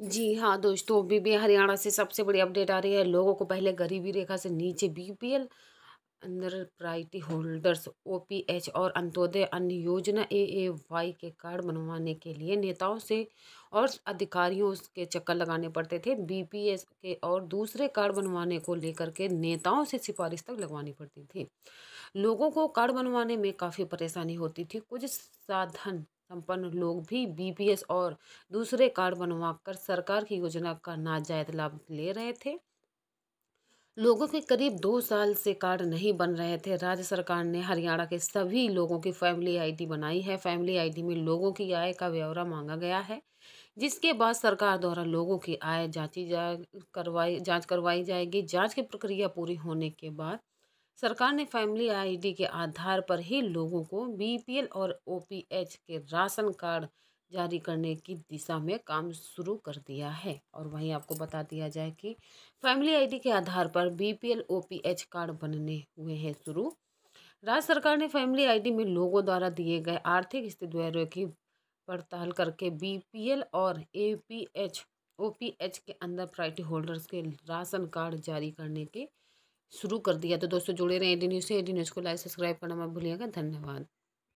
जी हाँ दोस्तों बीबी हरियाणा से सबसे बड़ी अपडेट आ रही है लोगों को पहले गरीबी रेखा से नीचे बीपीएल अंदर प्रायरिटी होल्डर्स ओपीएच और अंत्योदय अन्य योजना ए वाई के कार्ड बनवाने के लिए नेताओं से और अधिकारियों के चक्कर लगाने पड़ते थे बीपीएस के और दूसरे कार्ड बनवाने को लेकर के नेताओं से सिफारिश तक लगवानी पड़ती थी लोगों को कार्ड बनवाने में काफ़ी परेशानी होती थी कुछ साधन संपन्न लोग भी बीपीएस और दूसरे कार्ड बनवाकर सरकार की योजना का नाजायज लाभ ले रहे थे लोगों के करीब दो साल से कार्ड नहीं बन रहे थे राज्य सरकार ने हरियाणा के सभी लोगों की फैमिली आईडी बनाई है फैमिली आईडी में लोगों की आय का ब्यौरा मांगा गया है जिसके बाद सरकार द्वारा लोगों की आय जांची जा करवाई जांच करवाई जाएगी जांच की प्रक्रिया पूरी होने के बाद सरकार ने फैमिली आईडी के आधार पर ही लोगों को बीपीएल और ओपीएच के राशन कार्ड जारी करने की दिशा में काम शुरू कर दिया है और वहीं आपको बता दिया जाए कि फैमिली आईडी के आधार पर बीपीएल ओपीएच कार्ड बनने हुए हैं शुरू राज्य सरकार ने फैमिली आईडी में लोगों द्वारा दिए गए आर्थिक स्थितियों की पड़ताल करके बी और ए ओपीएच के अंदर प्रायरिटी होल्डर्स के राशन कार्ड जारी करने के शुरू कर दिया तो दोस्तों जुड़े रहें एडी न्यूज़ से एडी न्यूज़ को लाइक सब्सक्राइब करना मत भूलिएगा धन्यवाद